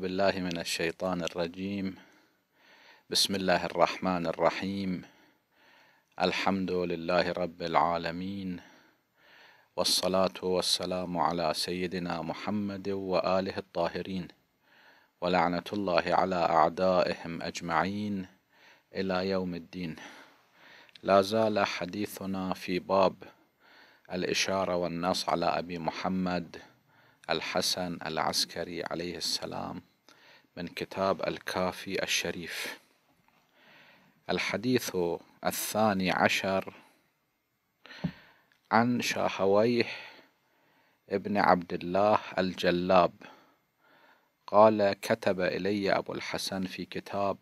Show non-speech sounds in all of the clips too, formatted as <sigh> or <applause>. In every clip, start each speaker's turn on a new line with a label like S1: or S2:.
S1: بالله من الشيطان الرجيم بسم الله الرحمن الرحيم الحمد لله رب العالمين والصلاة والسلام على سيدنا محمد وآله الطاهرين ولعنة الله على أعدائهم أجمعين إلى يوم الدين لا زال حديثنا في باب الإشارة والنص على أبي محمد الحسن العسكري عليه السلام من كتاب الكافي الشريف الحديث الثاني عشر عن شاهويه ابن عبد الله الجلاب قال كتب إلي أبو الحسن في كتاب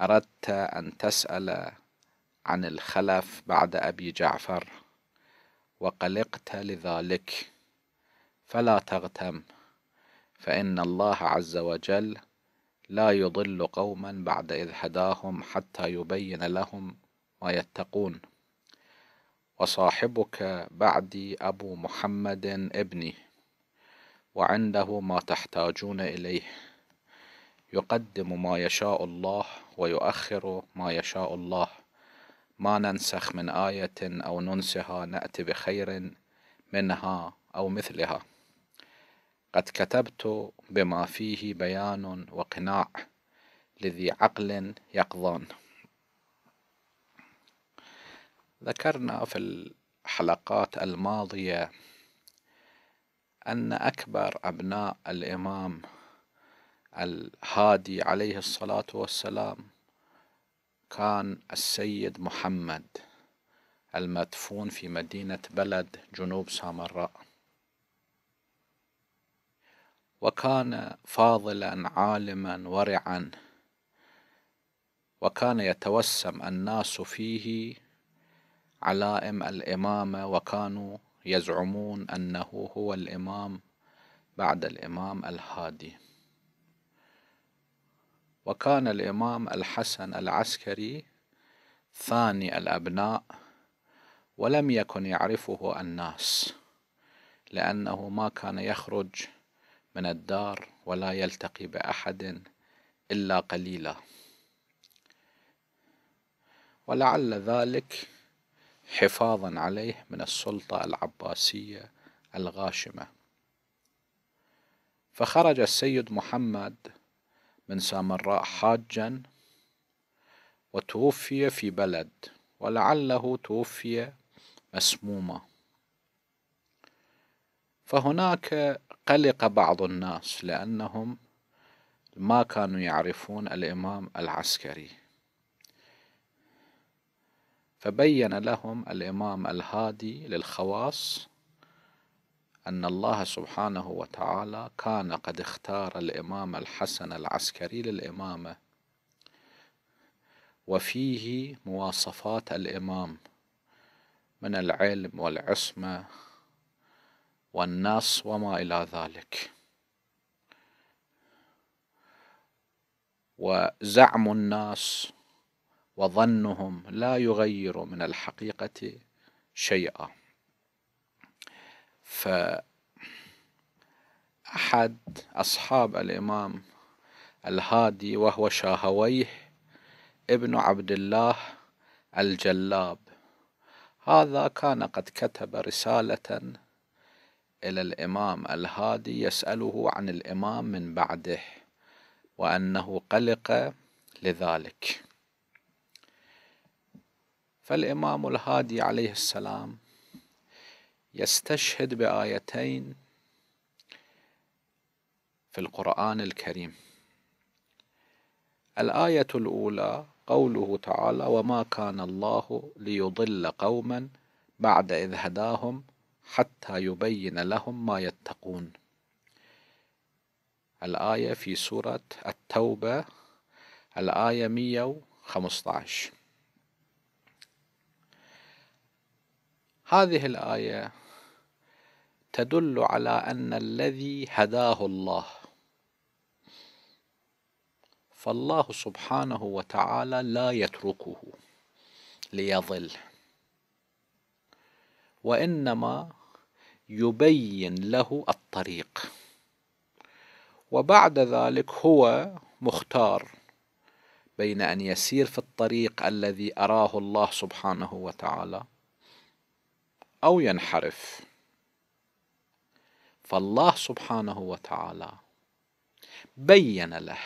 S1: أردت أن تسأل عن الخلف بعد أبي جعفر وقلقت لذلك فلا تغتم فإن الله عز وجل لا يضل قوما بعد إذ هداهم حتى يبين لهم ما يتقون وصاحبك بعدي أبو محمد ابني وعنده ما تحتاجون إليه يقدم ما يشاء الله ويؤخر ما يشاء الله ما ننسخ من آية أو ننسها نأتي بخير منها أو مثلها قد كتبت بما فيه بيان وقناع لذي عقل يقظان ذكرنا في الحلقات الماضية أن أكبر أبناء الإمام الهادي عليه الصلاة والسلام كان السيد محمد المدفون في مدينة بلد جنوب سامراء وكان فاضلا عالما ورعا وكان يتوسم الناس فيه علائم الإمامة وكانوا يزعمون أنه هو الإمام بعد الإمام الهادي وكان الإمام الحسن العسكري ثاني الأبناء ولم يكن يعرفه الناس لأنه ما كان يخرج من الدار ولا يلتقي بأحد إلا قليلا ولعل ذلك حفاظا عليه من السلطة العباسية الغاشمة فخرج السيد محمد من سامراء حاجا وتوفي في بلد ولعله توفي مسموما فهناك قلق بعض الناس لأنهم ما كانوا يعرفون الإمام العسكري فبين لهم الإمام الهادي للخواص أن الله سبحانه وتعالى كان قد اختار الإمام الحسن العسكري للإمامة وفيه مواصفات الإمام من العلم والعصمة والناس وما إلى ذلك وزعم الناس وظنهم لا يغير من الحقيقة شيئا فأحد أصحاب الإمام الهادي وهو شاهويه ابن عبد الله الجلاب هذا كان قد كتب رسالة إلى الإمام الهادي يسأله عن الإمام من بعده وأنه قلق لذلك فالإمام الهادي عليه السلام يستشهد بآيتين في القرآن الكريم الآية الأولى قوله تعالى وما كان الله ليضل قوما بعد إذ هداهم حتى يبين لهم ما يتقون الآية في سورة التوبة الآية 115 هذه الآية تدل على أن الذي هداه الله فالله سبحانه وتعالى لا يتركه ليظل وإنما يبين له الطريق وبعد ذلك هو مختار بين ان يسير في الطريق الذي اراه الله سبحانه وتعالى او ينحرف فالله سبحانه وتعالى بين له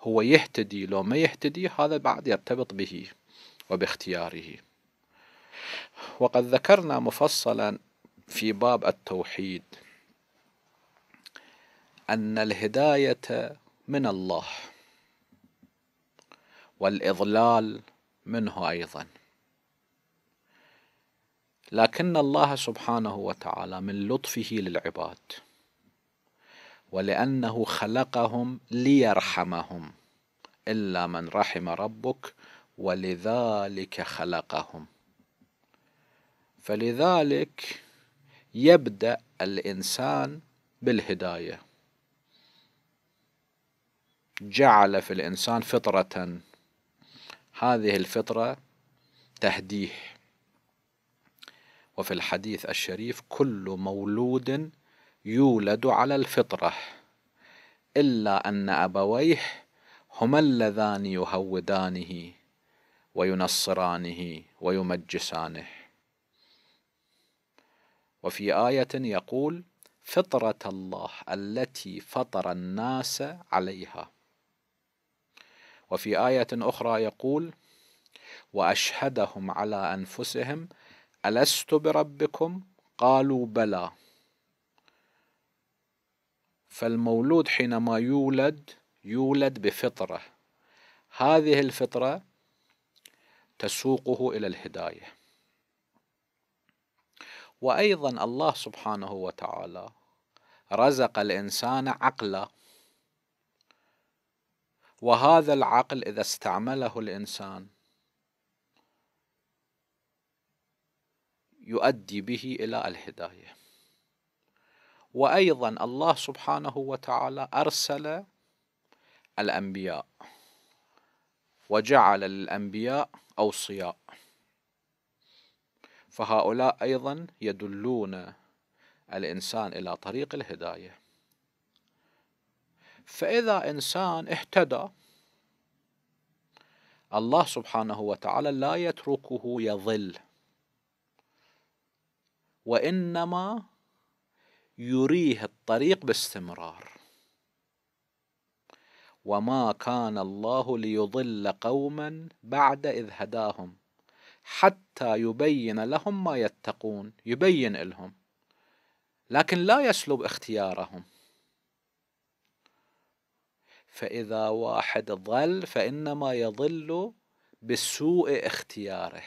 S1: هو يهتدي لو ما يهتدي هذا بعد يرتبط به وباختياره وقد ذكرنا مفصلا في باب التوحيد أن الهداية من الله والإضلال منه أيضا لكن الله سبحانه وتعالى من لطفه للعباد ولأنه خلقهم ليرحمهم إلا من رحم ربك ولذلك خلقهم فلذلك يبدأ الإنسان بالهداية جعل في الإنسان فطرة هذه الفطرة تهديه وفي الحديث الشريف كل مولود يولد على الفطرة إلا أن أبويه هما اللذان يهودانه وينصرانه ويمجسانه وفي آية يقول فطرة الله التي فطر الناس عليها وفي آية أخرى يقول وأشهدهم على أنفسهم ألست بربكم قالوا بلى فالمولود حينما يولد يولد بفطرة هذه الفطرة تسوقه إلى الهداية وايضا الله سبحانه وتعالى رزق الانسان عقلا وهذا العقل اذا استعمله الانسان يؤدي به الى الهدايه وايضا الله سبحانه وتعالى ارسل الانبياء وجعل للانبياء اوصياء فهؤلاء أيضا يدلون الإنسان إلى طريق الهداية فإذا إنسان اهتدى الله سبحانه وتعالى لا يتركه يظل وإنما يريه الطريق باستمرار وما كان الله ليضل قوما بعد إذ هداهم حتى يبين لهم ما يتقون يبين لهم لكن لا يسلب اختيارهم فإذا واحد ضل فإنما يضل بسوء اختياره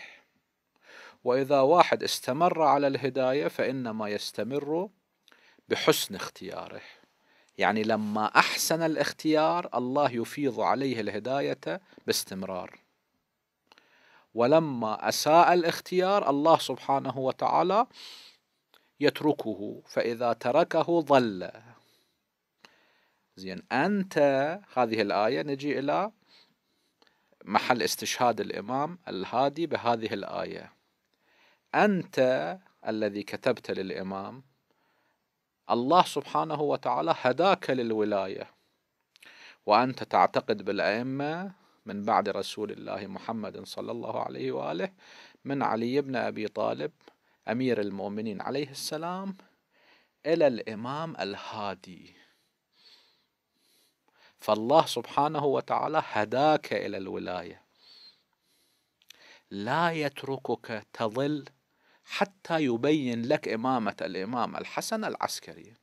S1: وإذا واحد استمر على الهداية فإنما يستمر بحسن اختياره يعني لما أحسن الاختيار الله يفيض عليه الهداية باستمرار ولما أساء الاختيار الله سبحانه وتعالى يتركه فإذا تركه ضل زين أنت هذه الآية نجي إلى محل استشهاد الإمام الهادي بهذه الآية أنت الذي كتبت للإمام الله سبحانه وتعالى هداك للولاية وأنت تعتقد بالأئمة من بعد رسول الله محمد صلى الله عليه وآله من علي بن أبي طالب أمير المؤمنين عليه السلام إلى الإمام الهادي فالله سبحانه وتعالى هداك إلى الولاية لا يتركك تظل حتى يبين لك إمامة الإمام الحسن العسكري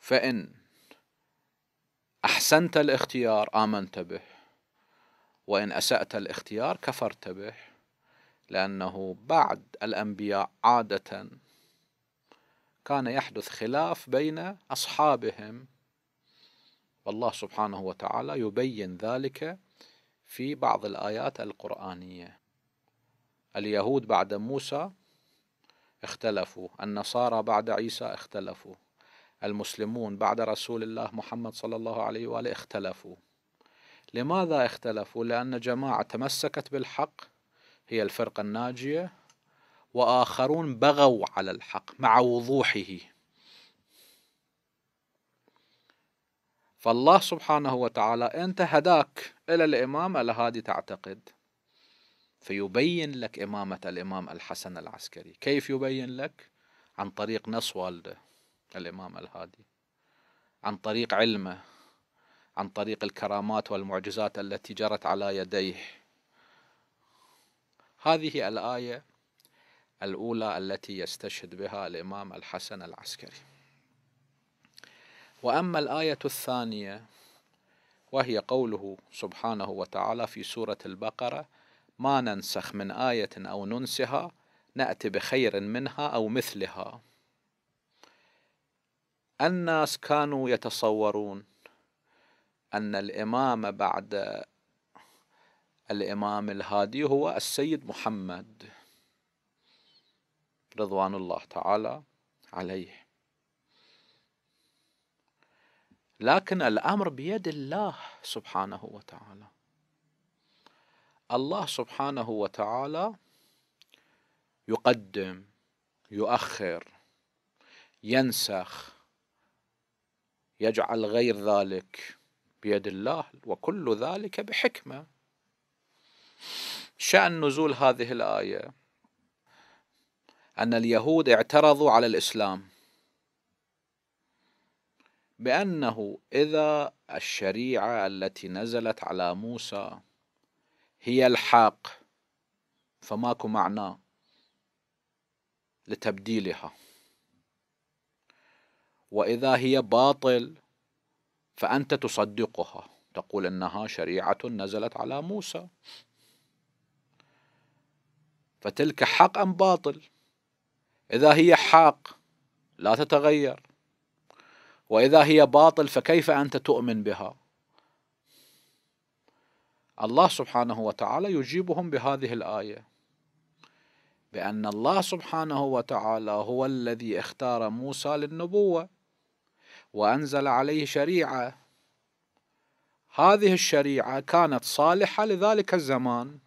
S1: فإن أحسنت الاختيار آمنت به وإن أسأت الاختيار كفرت به لأنه بعد الأنبياء عادة كان يحدث خلاف بين أصحابهم والله سبحانه وتعالى يبين ذلك في بعض الآيات القرآنية اليهود بعد موسى اختلفوا النصارى بعد عيسى اختلفوا المسلمون بعد رسول الله محمد صلى الله عليه واله اختلفوا لماذا اختلفوا لان جماعه تمسكت بالحق هي الفرقه الناجيه واخرون بغوا على الحق مع وضوحه فالله سبحانه وتعالى انت هداك الى الامامه لهذه تعتقد فيبين لك امامه الامام الحسن العسكري كيف يبين لك عن طريق نص والده الإمام الهادي عن طريق علمه عن طريق الكرامات والمعجزات التي جرت على يديه هذه الآية الأولى التي يستشهد بها الإمام الحسن العسكري وأما الآية الثانية وهي قوله سبحانه وتعالى في سورة البقرة ما ننسخ من آية أو ننسها نأتي بخير منها أو مثلها الناس كانوا يتصورون أن الإمام بعد الإمام الهادي هو السيد محمد رضوان الله تعالى عليه لكن الأمر بيد الله سبحانه وتعالى الله سبحانه وتعالى يقدم يؤخر ينسخ يجعل غير ذلك بيد الله وكل ذلك بحكمة شأن نزول هذه الآية أن اليهود اعترضوا على الإسلام بأنه إذا الشريعة التي نزلت على موسى هي الحق فماكو معنى لتبديلها واذا هي باطل فانت تصدقها تقول انها شريعه نزلت على موسى فتلك حق ام باطل اذا هي حق لا تتغير واذا هي باطل فكيف انت تؤمن بها الله سبحانه وتعالى يجيبهم بهذه الايه بان الله سبحانه وتعالى هو الذي اختار موسى للنبوه وأنزل عليه شريعة هذه الشريعة كانت صالحة لذلك الزمان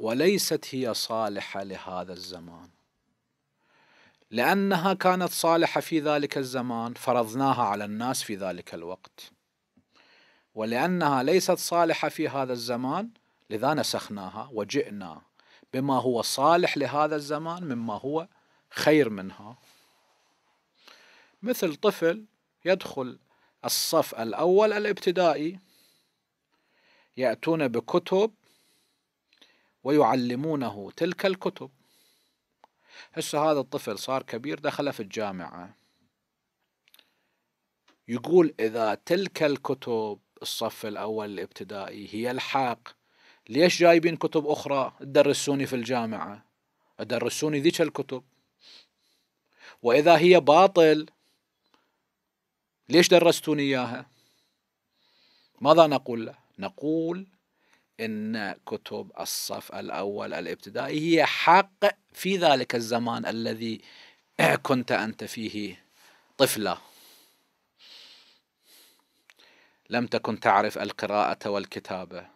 S1: وليست هي صالحة لهذا الزمان لأنها كانت صالحة في ذلك الزمان فرضناها على الناس في ذلك الوقت ولأنها ليست صالحة في هذا الزمان لذا نسخناها وجئنا بما هو صالح لهذا الزمان مما هو خير منها مثل طفل يدخل الصف الأول الابتدائي يأتون بكتب ويعلمونه تلك الكتب هسه هذا الطفل صار كبير دخل في الجامعة يقول إذا تلك الكتب الصف الأول الابتدائي هي الحق ليش جايبين كتب أخرى تدرسوني في الجامعة تدرسوني ذيك الكتب وإذا هي باطل ليش درستوني إياها ماذا نقول له نقول إن كتب الصف الأول الابتدائي هي حق في ذلك الزمان الذي <clears throat> كنت أنت فيه طفلة لم تكن تعرف القراءة والكتابة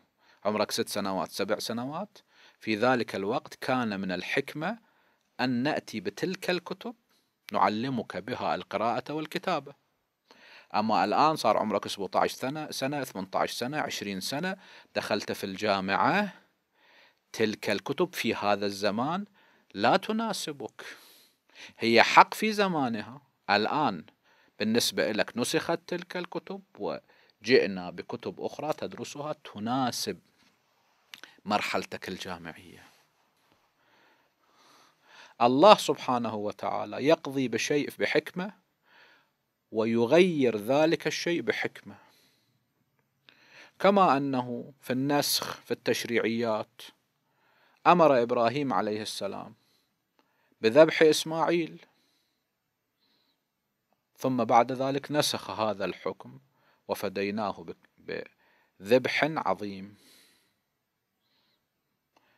S1: عمرك ست سنوات سبع سنوات في ذلك الوقت كان من الحكمة أن نأتي بتلك الكتب نعلمك بها القراءة والكتابة اما الان صار عمرك 17 سنه سنه 18 سنه 20 سنه دخلت في الجامعه تلك الكتب في هذا الزمان لا تناسبك هي حق في زمانها الان بالنسبه لك نسخت تلك الكتب وجئنا بكتب اخرى تدرسها تناسب مرحلتك الجامعيه الله سبحانه وتعالى يقضي بشيء بحكمه ويغير ذلك الشيء بحكمه كما انه في النسخ في التشريعيات امر ابراهيم عليه السلام بذبح اسماعيل ثم بعد ذلك نسخ هذا الحكم وفديناه بذبح عظيم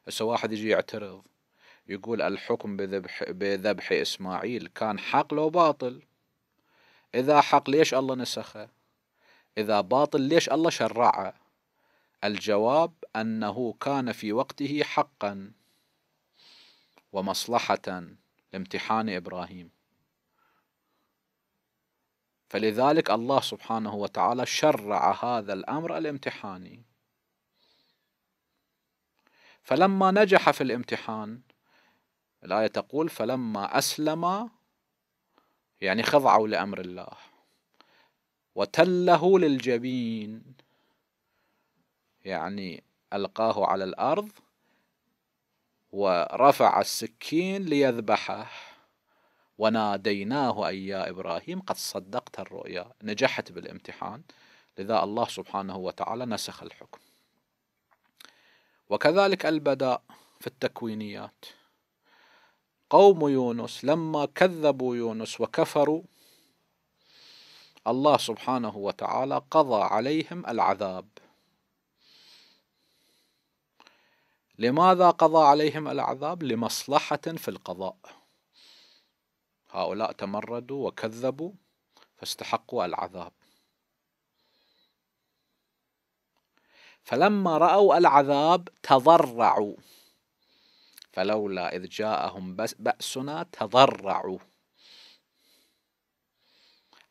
S1: هسه واحد يجي يعترض يقول الحكم بذبح, بذبح اسماعيل كان حق لو باطل إذا حق ليش الله نسخه إذا باطل ليش الله شرعه الجواب أنه كان في وقته حقا ومصلحة لامتحان إبراهيم فلذلك الله سبحانه وتعالى شرع هذا الأمر الامتحاني فلما نجح في الامتحان الآية تقول فلما أسلم يعني خضعوا لأمر الله وتله للجبين يعني ألقاه على الأرض ورفع السكين ليذبحه وناديناه أي يا إبراهيم قد صدقت الرؤيا نجحت بالامتحان لذا الله سبحانه وتعالى نسخ الحكم وكذلك البداء في التكوينيات قوم يونس لما كذبوا يونس وكفروا الله سبحانه وتعالى قضى عليهم العذاب لماذا قضى عليهم العذاب لمصلحة في القضاء هؤلاء تمردوا وكذبوا فاستحقوا العذاب فلما رأوا العذاب تضرعوا فلولا إذ جاءهم بس بأسنا تضرعوا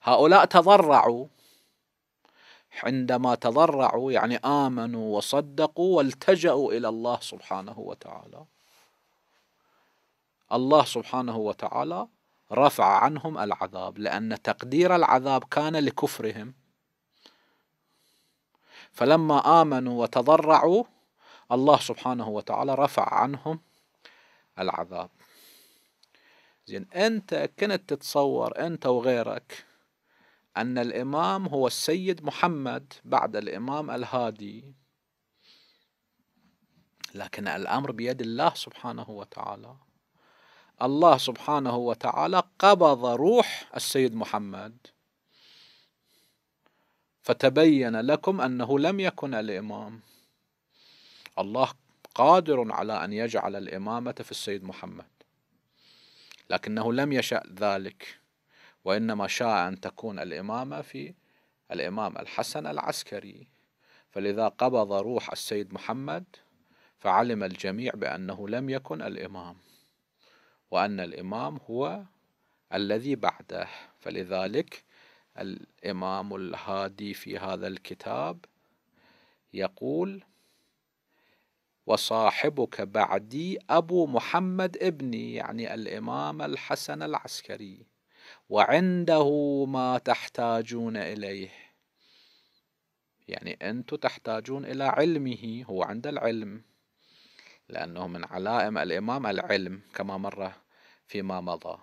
S1: هؤلاء تضرعوا عندما تضرعوا يعني آمنوا وصدقوا والتجأوا إلى الله سبحانه وتعالى الله سبحانه وتعالى رفع عنهم العذاب لأن تقدير العذاب كان لكفرهم فلما آمنوا وتضرعوا الله سبحانه وتعالى رفع عنهم العذاب زين أنت كنت تتصور أنت وغيرك أن الإمام هو السيد محمد بعد الإمام الهادي لكن الأمر بيد الله سبحانه وتعالى الله سبحانه وتعالى قبض روح السيد محمد فتبين لكم أنه لم يكن الإمام الله قادر على أن يجعل الإمامة في السيد محمد لكنه لم يشأ ذلك وإنما شاء أن تكون الإمامة في الإمام الحسن العسكري فلذا قبض روح السيد محمد فعلم الجميع بأنه لم يكن الإمام وأن الإمام هو الذي بعده فلذلك الإمام الهادي في هذا الكتاب يقول وصاحبك بعدي أبو محمد ابني يعني الإمام الحسن العسكري وعنده ما تحتاجون إليه يعني أنتم تحتاجون إلى علمه هو عند العلم لأنه من علائم الإمام العلم كما مر فيما مضى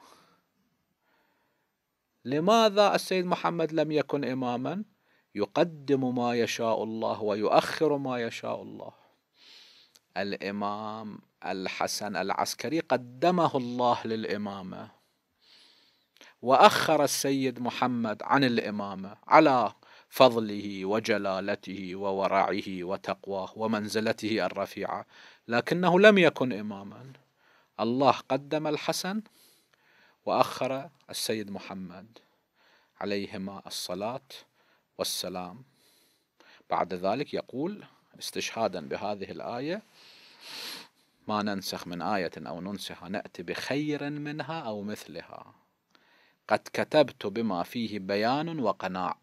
S1: لماذا السيد محمد لم يكن إماما يقدم ما يشاء الله ويؤخر ما يشاء الله الإمام الحسن العسكري قدمه الله للإمامة وأخر السيد محمد عن الإمامة على فضله وجلالته وورعه وتقواه ومنزلته الرفيعة لكنه لم يكن إماما الله قدم الحسن وأخر السيد محمد عليهما الصلاة والسلام بعد ذلك يقول استشهادا بهذه الآية ما ننسخ من آية أو ننسها نأتي بخير منها أو مثلها قد كتبت بما فيه بيان وقناع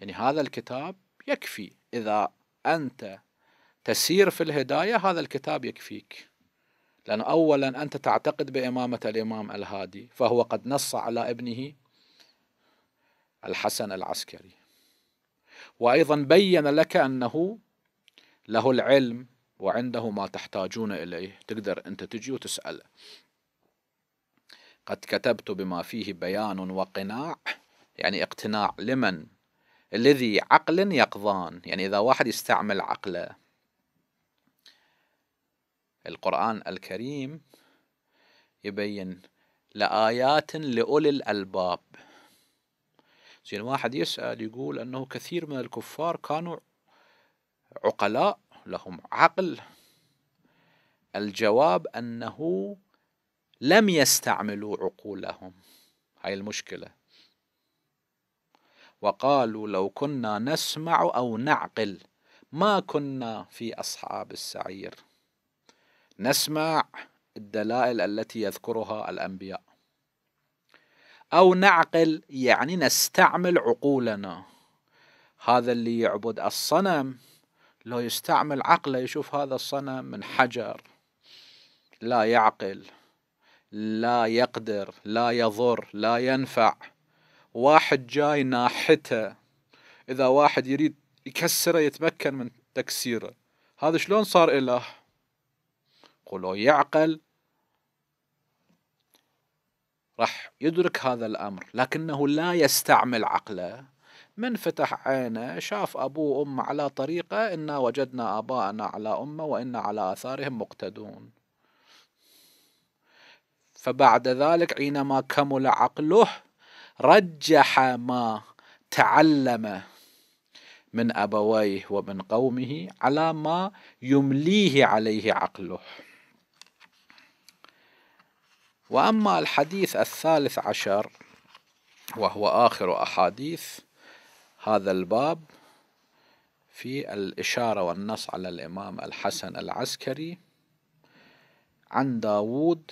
S1: يعني هذا الكتاب يكفي إذا أنت تسير في الهداية هذا الكتاب يكفيك لأن أولا أنت تعتقد بإمامة الإمام الهادي فهو قد نص على ابنه الحسن العسكري وأيضا بين لك أنه له العلم وعنده ما تحتاجون إليه تقدر أنت تجي وتسأله قد كتبت بما فيه بيان وقناع يعني اقتناع لمن الذي عقل يقضان يعني إذا واحد يستعمل عقله القرآن الكريم يبين لآيات لأولي الألباب زين واحد يسأل يقول أنه كثير من الكفار كانوا عقلاء لهم عقل الجواب أنه لم يستعملوا عقولهم هاي المشكلة وقالوا لو كنا نسمع أو نعقل ما كنا في أصحاب السعير نسمع الدلائل التي يذكرها الأنبياء أو نعقل يعني نستعمل عقولنا هذا اللي يعبد الصنم لو يستعمل عقله يشوف هذا الصنم من حجر لا يعقل لا يقدر لا يضر لا ينفع واحد جاي ناحته إذا واحد يريد يكسره يتمكن من تكسيره هذا شلون صار إله قولوا يعقل راح يدرك هذا الأمر لكنه لا يستعمل عقله من فتح عينه شاف أبوه وأمه على طريقة إنا وجدنا آباءنا على أمة وإنا على آثارهم مقتدون فبعد ذلك حينما كمل عقله رجح ما تعلم من أبويه ومن قومه على ما يمليه عليه عقله وأما الحديث الثالث عشر وهو آخر أحاديث هذا الباب في الإشارة والنص على الإمام الحسن العسكري عن داوود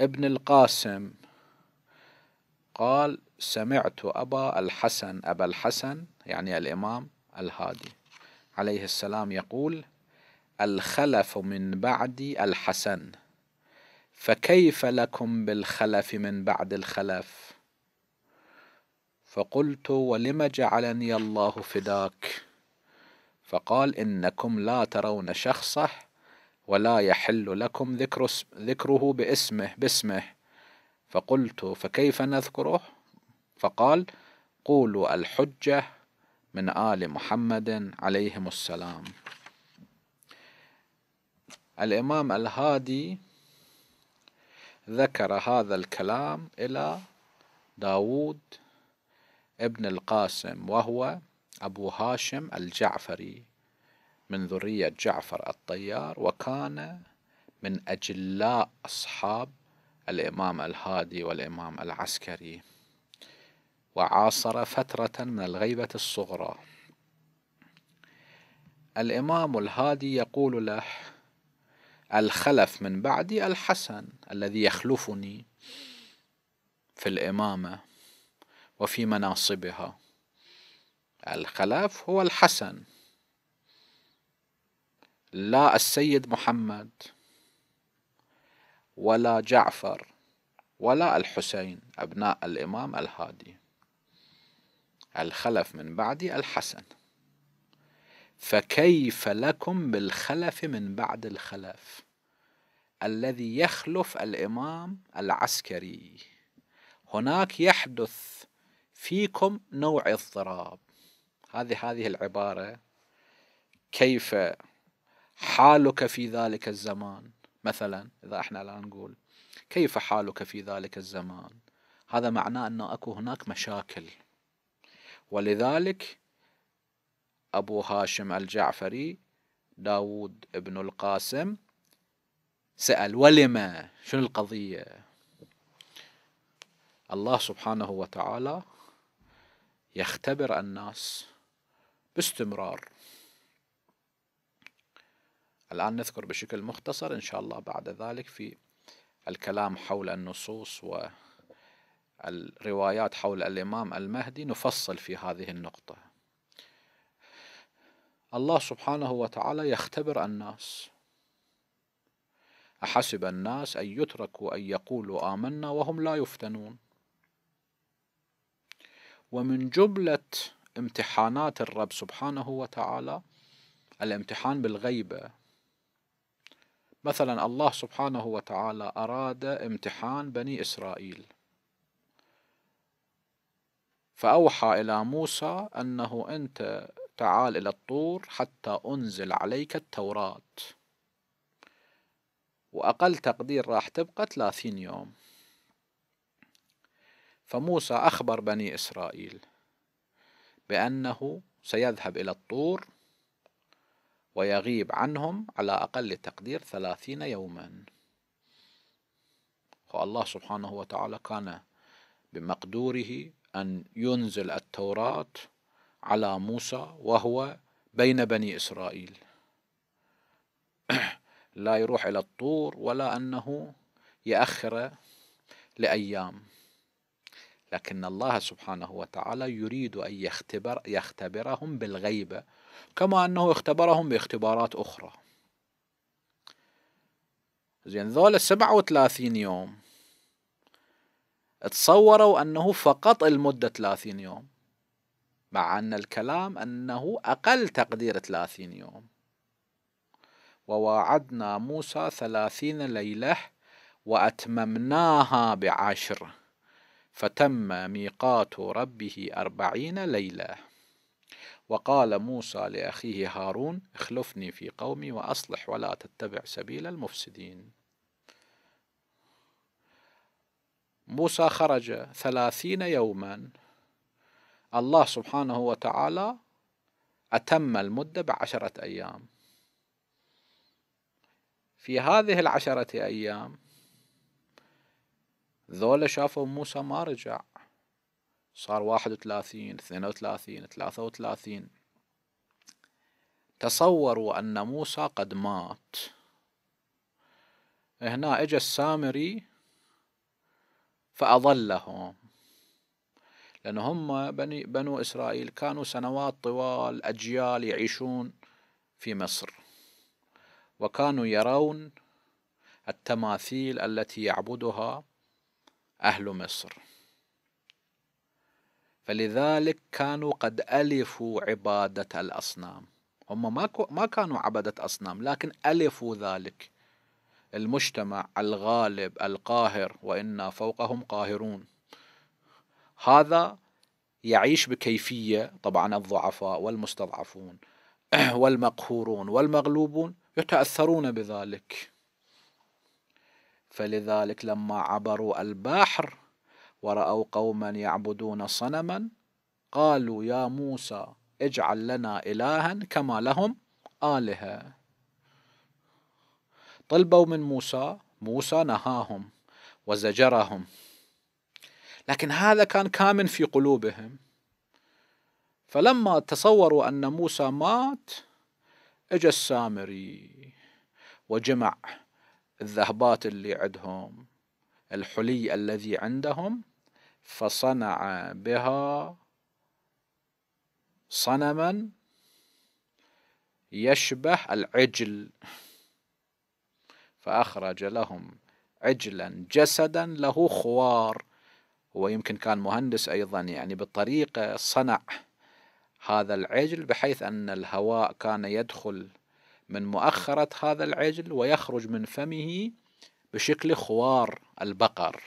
S1: ابن القاسم قال سمعت أبا الحسن أبا الحسن يعني الإمام الهادي عليه السلام يقول الخلف من بعدي الحسن فكيف لكم بالخلف من بعد الخلف فقلت ولم جعلني الله فداك فقال انكم لا ترون شخصه ولا يحل لكم ذكر ذكره باسمه باسمه فقلت فكيف نذكره فقال قولوا الحجه من ال محمد عليهم السلام الامام الهادي ذكر هذا الكلام إلى داوود ابن القاسم وهو أبو هاشم الجعفري من ذرية جعفر الطيار وكان من أجلاء أصحاب الإمام الهادي والإمام العسكري وعاصر فترة من الغيبة الصغرى الإمام الهادي يقول له الخلف من بعدي الحسن الذي يخلفني في الإمامة وفي مناصبها الخلف هو الحسن لا السيد محمد ولا جعفر ولا الحسين أبناء الإمام الهادي الخلف من بعدي الحسن فكيف لكم بالخلف من بعد الخلف الذي يخلف الإمام العسكري هناك يحدث فيكم نوع اضطراب هذه هذه العبارة كيف حالك في ذلك الزمان مثلا إذا احنا الآن نقول كيف حالك في ذلك الزمان هذا معناه أنه أكو هناك مشاكل ولذلك أبو هاشم الجعفري داود بن القاسم سأل ولم شنو القضية الله سبحانه وتعالى يختبر الناس باستمرار الآن نذكر بشكل مختصر إن شاء الله بعد ذلك في الكلام حول النصوص والروايات حول الإمام المهدي نفصل في هذه النقطة الله سبحانه وتعالى يختبر الناس أحسب الناس أن يتركوا أن يقولوا آمنا وهم لا يفتنون ومن جملة امتحانات الرب سبحانه وتعالى الامتحان بالغيبة مثلا الله سبحانه وتعالى أراد امتحان بني إسرائيل فأوحى إلى موسى أنه أنت تعال إلى الطور حتى أنزل عليك التوراة وأقل تقدير راح تبقى ثلاثين يوم فموسى أخبر بني إسرائيل بأنه سيذهب إلى الطور ويغيب عنهم على أقل تقدير ثلاثين يوما والله سبحانه وتعالى كان بمقدوره أن ينزل التوراة على موسى وهو بين بني إسرائيل <clears throat> لا يروح إلى الطور ولا أنه يأخر لأيام لكن الله سبحانه وتعالى يريد أن يختبر يختبرهم بالغيبة كما أنه اختبرهم باختبارات أخرى زين ذول السبعة وثلاثين يوم تصوروا أنه فقط المدة ثلاثين يوم مع أن الكلام أنه أقل تقدير ثلاثين يوم وواعدنا موسى ثلاثين ليلة وأتممناها بعشر فتم ميقات ربه أربعين ليلة وقال موسى لأخيه هارون اخلفني في قومي وأصلح ولا تتبع سبيل المفسدين موسى خرج ثلاثين يوما الله سبحانه وتعالى أتم المدة بعشرة أيام في هذه العشرة أيام ذولا شافوا موسى ما رجع صار واحد وثلاثين اثنين وثلاثين ثلاثة وثلاثين تصوروا أن موسى قد مات هنا إجا السامري فأظلهم لأن هم بني بنو إسرائيل كانوا سنوات طوال أجيال يعيشون في مصر وكانوا يرون التماثيل التي يعبدها أهل مصر فلذلك كانوا قد ألفوا عبادة الأصنام هم ما, ما كانوا عبدة أصنام لكن ألفوا ذلك المجتمع الغالب القاهر وإنا فوقهم قاهرون هذا يعيش بكيفية طبعا الضعفاء والمستضعفون <clears throat> والمقهورون والمغلوبون يتأثرون بذلك فلذلك لما عبروا البحر ورأوا قوما يعبدون صنما قالوا يا موسى اجعل لنا إلها كما لهم آلهة طلبوا من موسى موسى نهاهم وزجرهم لكن هذا كان كامن في قلوبهم فلما تصوروا أن موسى مات اجى السامري وجمع الذهبات اللي عندهم الحلي الذي عندهم فصنع بها صنما يشبه العجل فأخرج لهم عجلا جسدا له خوار هو يمكن كان مهندس أيضا يعني بالطريقة صنع هذا العجل بحيث أن الهواء كان يدخل من مؤخرة هذا العجل ويخرج من فمه بشكل خوار البقر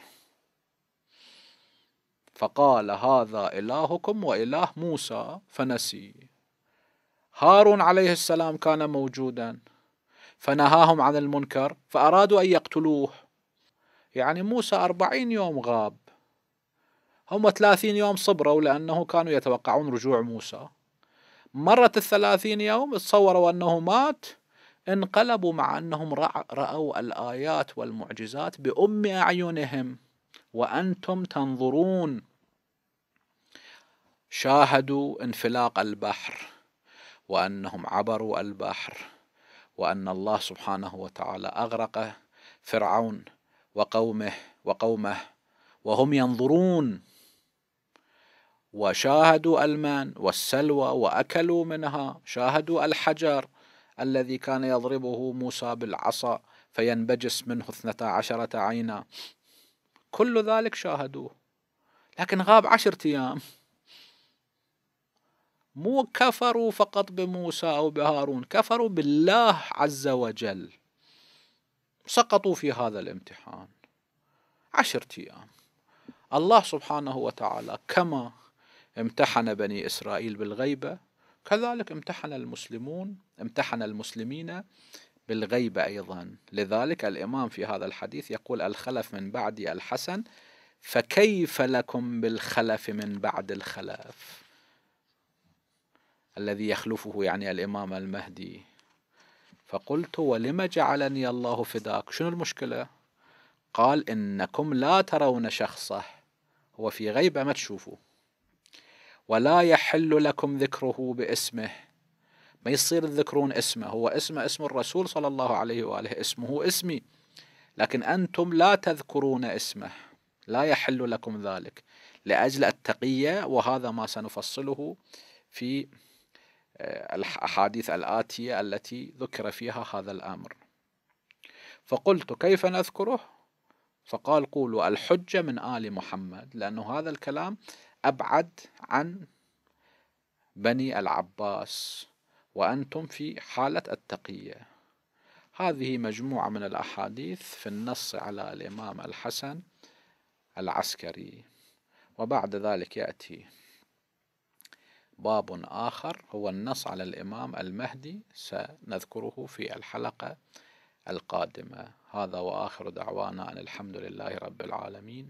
S1: فقال هذا إلهكم وإله موسى فنسي هارون عليه السلام كان موجودا فنهاهم عن المنكر فأرادوا أن يقتلوه يعني موسى أربعين يوم غاب هم 30 يوم صبروا لأنه كانوا يتوقعون رجوع موسى مرت الثلاثين يوم تصوروا أنه مات انقلبوا مع أنهم رأوا الآيات والمعجزات بأم أعينهم وأنتم تنظرون شاهدوا انفلاق البحر وأنهم عبروا البحر وأن الله سبحانه وتعالى أغرق فرعون وقومه وقومه وهم ينظرون وشاهدوا المان والسلوى واكلوا منها شاهدوا الحجر الذي كان يضربه موسى بالعصا فينبجس منه اثنتا عشرة عينا كل ذلك شاهدوه لكن غاب عشرة أيام مو كفروا فقط بموسى أو بهارون كفروا بالله عز وجل سقطوا في هذا الامتحان عشرة أيام الله سبحانه وتعالى كما امتحن بني إسرائيل بالغيبة كذلك امتحن المسلمون امتحن المسلمين بالغيبة أيضا لذلك الإمام في هذا الحديث يقول الخلف من بعد الحسن فكيف لكم بالخلف من بعد الخلف الذي يخلفه يعني الإمام المهدي فقلت ولم جعلني الله فداك شنو المشكلة قال إنكم لا ترون شخصه هو في غيبة ما تشوفوه ولا يحل لكم ذكره باسمه ما يصير تذكرون اسمه هو اسمه اسم الرسول صلى الله عليه وآله اسمه اسمي لكن أنتم لا تذكرون اسمه لا يحل لكم ذلك لأجل التقية وهذا ما سنفصله في آه، الأحاديث الآتية التي ذكر فيها هذا الأمر فقلت كيف نذكره فقال قولوا الحجة من آل محمد لأن هذا الكلام أبعد عن بني العباس وأنتم في حالة التقية هذه مجموعة من الأحاديث في النص على الإمام الحسن العسكري وبعد ذلك يأتي باب آخر هو النص على الإمام المهدي سنذكره في الحلقة القادمة هذا وآخر دعوانا أن الحمد لله رب العالمين